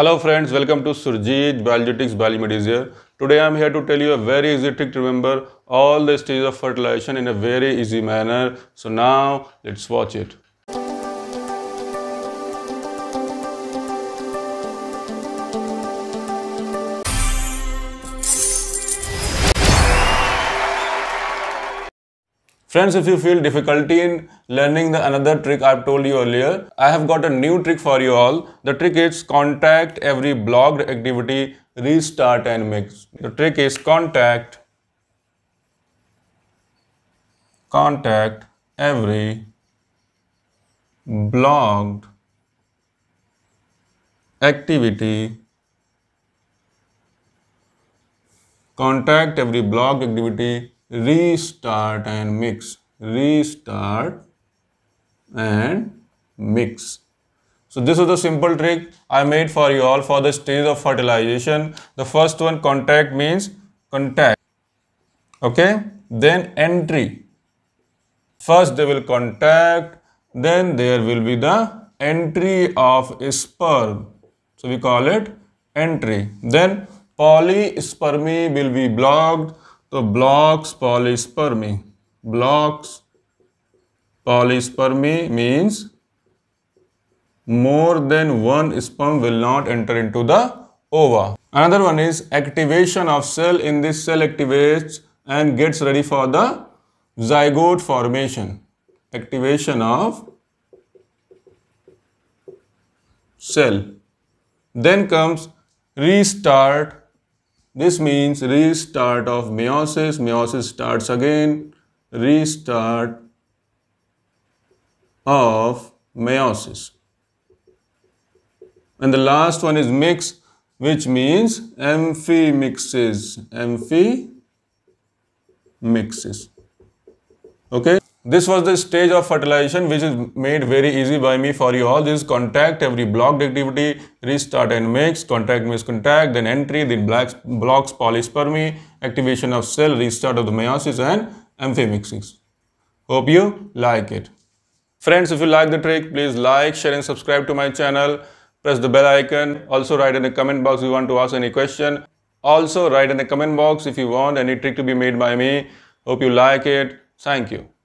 Hello friends, welcome to Surjit Biologetics Biolomedes here. Today I am here to tell you a very easy trick to remember all the stages of fertilization in a very easy manner. So now let's watch it. Friends, if you feel difficulty in learning the another trick I've told you earlier, I have got a new trick for you all. The trick is contact every blogged activity, restart and mix. The trick is contact, contact every blogged activity contact every blogged activity restart and mix restart and mix so this is the simple trick i made for you all for the stage of fertilization the first one contact means contact okay then entry first they will contact then there will be the entry of sperm so we call it entry then polyspermy will be blocked so, blocks polyspermy blocks polyspermy means more than one sperm will not enter into the ova another one is activation of cell in this cell activates and gets ready for the zygote formation activation of cell then comes restart this means restart of meiosis, meiosis starts again, restart of meiosis. And the last one is mix, which means amphi mixes, amphi mixes. Okay. This was the stage of fertilization which is made very easy by me for you all. This contact, every blocked activity, restart and mix, contact, miss contact, then entry, then blocks, blocks polyspermy, activation of cell, restart of the meiosis and amphimixis. Hope you like it. Friends, if you like the trick, please like, share and subscribe to my channel. Press the bell icon. Also write in the comment box if you want to ask any question. Also write in the comment box if you want any trick to be made by me. Hope you like it. Thank you.